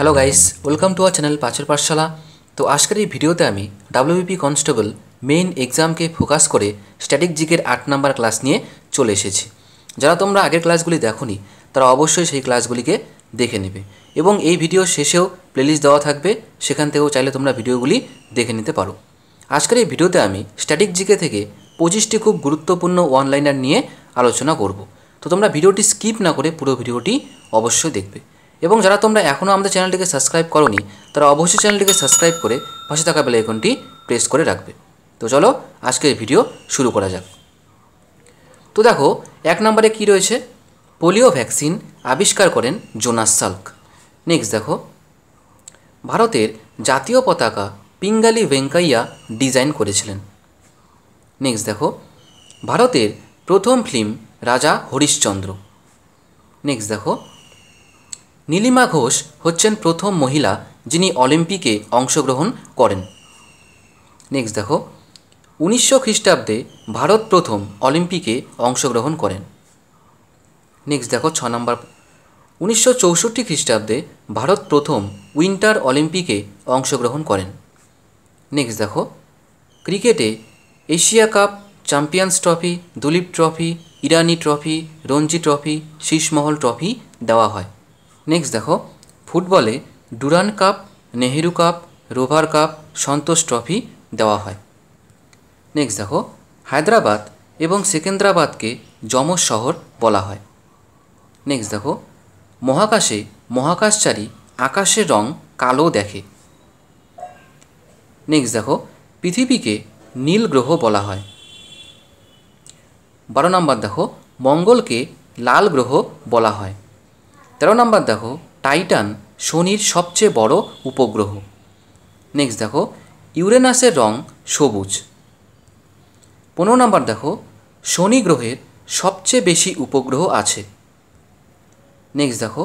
hello guys welcome to our channel পাঁচের পাঠশালা তো আজকের এই ভিডিওতে আমি ডাব্লিউবিপি কনস্টেবল মেইন এক্সামকে ফোকাস করে স্ট্যাটিক জিকের আট নাম্বার ক্লাস নিয়ে চলে এসেছি যারা তোমরা আগের ক্লাসগুলি দেখোনি তারা অবশ্যই সেই ক্লাসগুলিকে দেখে নেবে এবং এই ভিডিও শেষেও প্লেলিস্ট দেওয়া থাকবে সেখান থেকেও চাইলে তোমরা ভিডিওগুলি দেখে নিতে পারো আজকের এই ভিডিওতে আমি স্ট্যাটিক জিকে থেকে পঁচিশটি খুব গুরুত্বপূর্ণ ওয়ানলাইনার নিয়ে আলোচনা করব তো তোমরা ভিডিওটি স্কিপ না করে পুরো ভিডিওটি অবশ্যই দেখবে এবং যারা তোমরা এখনও আমাদের চ্যানেলটিকে সাবস্ক্রাইব করনি তারা অবশ্যই চ্যানেলটিকে সাবস্ক্রাইব করে পাশে থাকা বেল এখনটি প্রেস করে রাখবে তো চলো আজকের ভিডিও শুরু করা যাক তো দেখো এক নম্বরে কি রয়েছে পোলিও ভ্যাকসিন আবিষ্কার করেন জোনাস সাল্ক নেক্সট দেখো ভারতের জাতীয় পতাকা পিঙ্গালি ভেঙ্কাইয়া ডিজাইন করেছিলেন নেক্সট দেখো ভারতের প্রথম ফিল্ম রাজা হরিশ্চন্দ্র নেক্সট দেখো নীলিমা ঘোষ হচ্ছেন প্রথম মহিলা যিনি অলিম্পিকে অংশগ্রহণ করেন নেক্সট দেখো উনিশশো খ্রিস্টাব্দে ভারত প্রথম অলিম্পিকে অংশগ্রহণ করেন নেক্সট দেখো ছ নম্বর উনিশশো চৌষট্টি খ্রিস্টাব্দে ভারত প্রথম উইন্টার অলিম্পিকে অংশগ্রহণ করেন নেক্সট দেখো ক্রিকেটে Asia cup champions trophy Duleep trophy Irani trophy Ranji trophy Sheesh Mahal trophy দেওয়া হয় নেক্সট দেখো ফুটবলে Durand cup Nehru cup Rover cup Santosh trophy দেওয়া হয় নেক্সট দেখো হায়দ্রাবাদ এবং সেকেন্দ্রাবাদকে যমজ শহর বলা হয় নেক্সট দেখো মহাকাশে মহাকাশচারী আকাশের রং কালো দেখে নেক্সট দেখো পৃথিবীকে নীল গ্রহ বলা হয় বারো নম্বর দেখো মঙ্গলকে লাল গ্রহ বলা হয় তেরো নাম্বার দেখো টাইটান শনির সবচেয়ে বড় উপগ্রহ নেক্সট দেখো ইউরেনাসের রং সবুজ পনেরো নাম্বার দেখো শনি গ্রহের সবচেয়ে বেশি উপগ্রহ আছে নেক্সট দেখো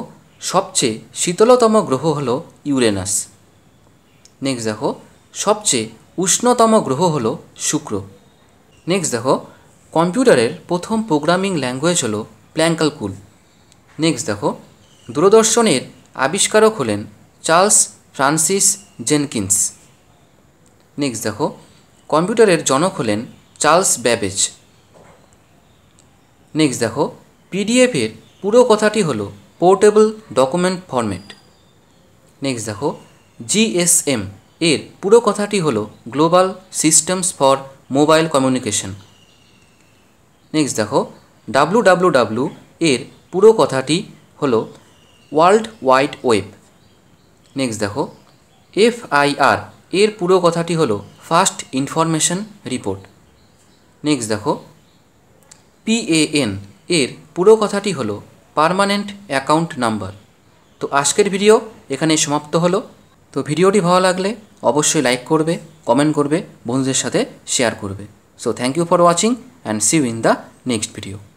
সবচেয়ে শীতলতম গ্রহ হলো ইউরেনাস নেক্সট দেখো সবচেয়ে উষ্ণতম গ্রহ হলো শুক্র নেক্সট দেখো কম্পিউটারের প্রথম প্রোগ্রামিং ল্যাঙ্গুয়েজ হলো প্ল্যাঙ্কালকুল নেক্সট দেখো দূরদর্শনের আবিষ্কারক হলেন চার্লস ফ্রান্সিস জেনকিন্স নেক্সট দেখো কম্পিউটারের জনক হলেন চার্লস ব্যাবেজ নেক্সট দেখো পিডিএফের পুরো কথাটি হল পোর্টেবল ডকুমেন্ট ফরম্যাট নেক্সট দেখো জিএসএম এর পুরো কথাটি হল global systems for mobile communication next দেখো ডাব্লু ডাব্লু ডাব্লু এর পুরো কথাটি হলো ওয়ার্ল্ড ওয়াইড ওয়েব নেক্সট দেখো এফআইআর এর পুরো কথাটি হলো ফার্স্ট ইনফরমেশন রিপোর্ট নেক্সট দেখো পিএএন এর পুরো কথাটি হলো পারমানেন্ট অ্যাকাউন্ট নাম্বার তো আজকের ভিডিও এখানে সমাপ্ত হলো তো ভিডিওটি ভালো লাগলে অবশ্যই লাইক করবে কমেন্ট করবে বন্ধুদের সাথে শেয়ার করবে so thank you for watching and see you in the next video